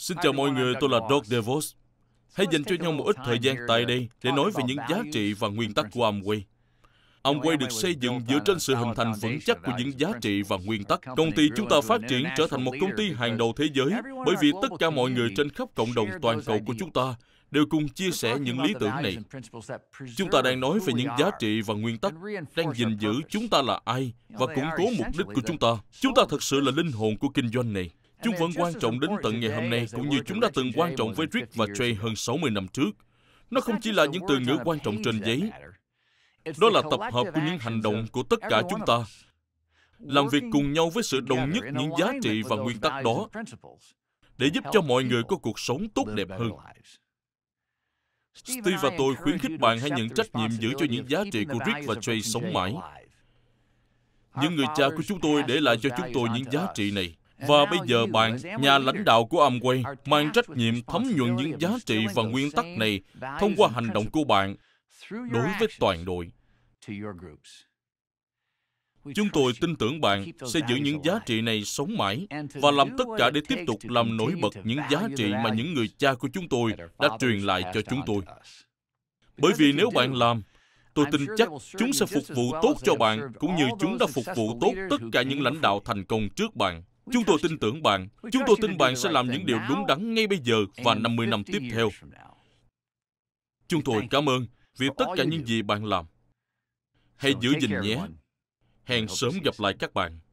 Xin chào mọi người, tôi là Doc DeVos. Hãy dành cho nhau một ít thời gian tại đây để nói về những giá trị và nguyên tắc của Amway. Amway được xây dựng dựa trên sự hình thành vững chắc của những giá trị và nguyên tắc. Công ty chúng ta phát triển trở thành một công ty hàng đầu thế giới bởi vì tất cả mọi người trên khắp cộng đồng toàn cầu của chúng ta đều cùng chia sẻ những lý tưởng này. Chúng ta đang nói về những giá trị và nguyên tắc, đang gìn giữ chúng ta là ai và củng cố mục đích của chúng ta. Chúng ta thật sự là linh hồn của kinh doanh này. Chúng vẫn quan trọng đến tận ngày hôm nay, cũng như chúng đã từng quan trọng với Rick và Trey hơn 60 năm trước. Nó không chỉ là những từ ngữ quan trọng trên giấy. Đó là tập hợp của những hành động của tất cả chúng ta, làm việc cùng nhau với sự đồng nhất những giá trị và nguyên tắc đó để giúp cho mọi người có cuộc sống tốt đẹp hơn. Steve và tôi khuyến khích bạn hãy nhận trách nhiệm giữ cho những giá trị của Rick và Trey sống mãi. Những người cha của chúng tôi để lại cho chúng tôi những giá trị này. Và bây giờ bạn, nhà lãnh đạo của Amway, mang trách nhiệm thấm nhuận những giá trị và nguyên tắc này thông qua hành động của bạn đối với toàn đội. Chúng tôi tin tưởng bạn sẽ giữ những giá trị này sống mãi và làm tất cả để tiếp tục làm nổi bật những giá trị mà những người cha của chúng tôi đã truyền lại cho chúng tôi. Bởi vì nếu bạn làm, tôi tin chắc chúng sẽ phục vụ tốt cho bạn cũng như chúng đã phục vụ tốt tất cả những lãnh đạo thành công trước bạn Chúng tôi tin tưởng bạn. Chúng tôi tin bạn sẽ làm những điều đúng đắn ngay bây giờ và 50 năm tiếp theo. Chúng tôi cảm ơn vì tất cả những gì bạn làm. Hãy giữ gìn nhé. Hẹn sớm gặp lại các bạn.